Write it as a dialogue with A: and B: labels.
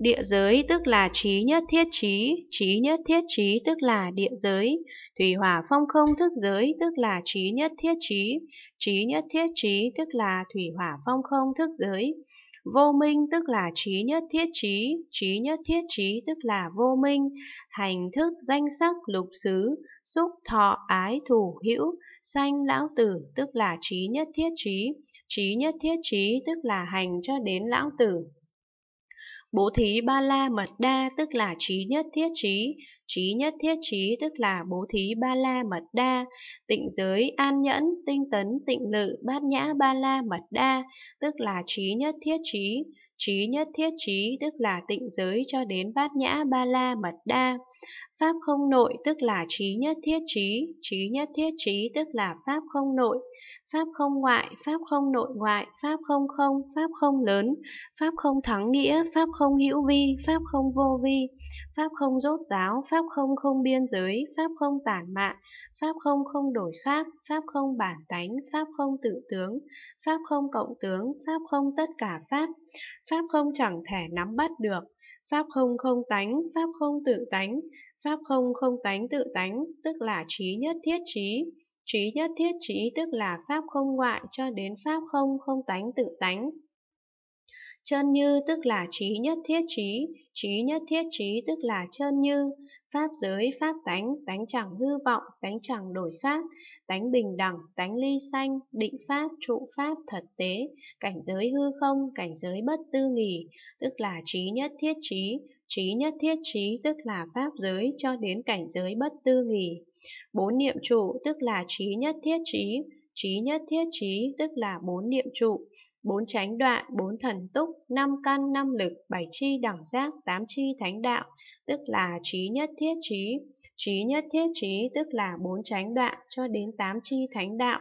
A: Địa giới tức là trí nhất thiết trí, trí nhất thiết trí tức là địa giới, thủy hỏa phong không thức giới tức là trí nhất thiết trí, trí nhất thiết trí tức là thủy hỏa phong không thức giới. Vô minh tức là trí nhất thiết trí, trí nhất thiết trí tức là vô minh, hành thức danh sắc lục xứ, xúc thọ ái thủ hữu, sanh lão tử tức là trí nhất thiết trí, trí nhất thiết trí tức là hành cho đến lão tử. Bố thí ba la mật đa tức là trí nhất thiết trí, trí nhất thiết trí tức là bố thí ba la mật đa, tịnh giới an nhẫn, tinh tấn, tịnh lự, bát nhã ba la mật đa tức là trí nhất thiết trí, trí nhất thiết trí tức là tịnh giới cho đến bát nhã ba la mật đa. Pháp không nội tức là trí nhất thiết trí, trí nhất thiết trí tức là pháp không nội, pháp không ngoại, pháp không nội ngoại, pháp không không, pháp không lớn, pháp không thắng nghĩa, pháp không không hữu vi, pháp không vô vi, pháp không rốt ráo, pháp không không biên giới, pháp không tản mạn, pháp không không đổi khác, pháp không bản tánh, pháp không tự tướng, pháp không cộng tướng, pháp không tất cả pháp, pháp không chẳng thể nắm bắt được, pháp không không tánh, pháp không tự tánh, pháp không không tánh tự tánh, tức là trí nhất thiết trí. Trí nhất thiết trí tức là pháp không ngoại cho đến pháp không không tánh tự tánh. Chân như tức là trí nhất thiết trí, trí nhất thiết trí tức là chân như, pháp giới pháp tánh, tánh chẳng hư vọng, tánh chẳng đổi khác, tánh bình đẳng, tánh ly sanh, định pháp, trụ pháp, thật tế, cảnh giới hư không, cảnh giới bất tư nghỉ, tức là trí nhất thiết trí, trí nhất thiết trí tức là pháp giới cho đến cảnh giới bất tư nghỉ. Bốn niệm trụ tức là trí nhất thiết trí, trí nhất thiết trí tức là bốn niệm trụ, bốn chánh đoạn, bốn thần túc, năm căn, năm lực, bảy chi đẳng giác, tám chi thánh đạo, tức là trí nhất thiết trí. Trí nhất thiết trí tức là bốn chánh đoạn cho đến tám chi thánh đạo.